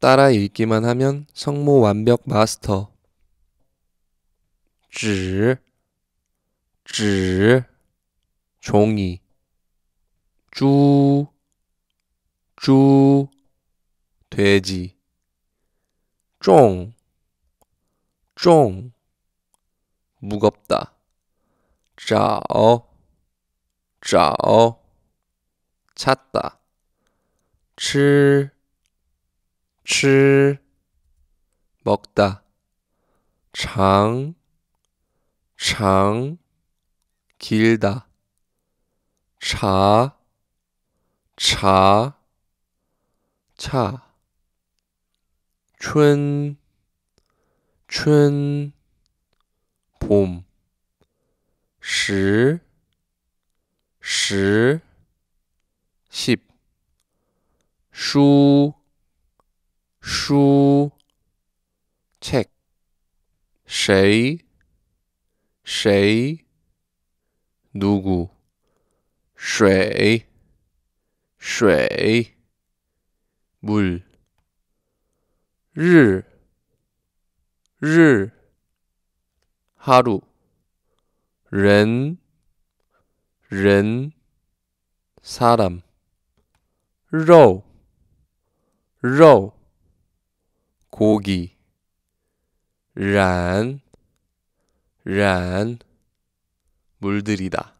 따라 읽기만 하면 성모 완벽 마스터. 纸,纸 종이. 쭈, 쭈, 돼지. 쫑, 쫑 무겁다. 짜오, 찾다. 吃吃 먹다 장, 장, 길다 차, 차, 차 춘, 춘, 봄 시, 시, 십 슈, 슈, 책, 쉐이, 쉐이, 누구, 쉐이, 쉐이, 물, 르, 르, 하루, 렌, 렌, 사람, 로, 로, 고기 란, 란, 물들이다.